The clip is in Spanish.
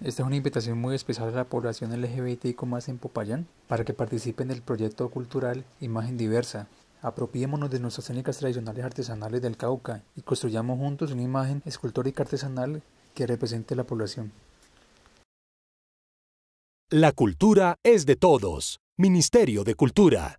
Esta es una invitación muy especial a la población LGBTIQ en Popayán para que participen el proyecto cultural Imagen Diversa. Apropiémonos de nuestras técnicas tradicionales artesanales del Cauca y construyamos juntos una imagen escultórica artesanal que represente a la población. La cultura es de todos. Ministerio de Cultura.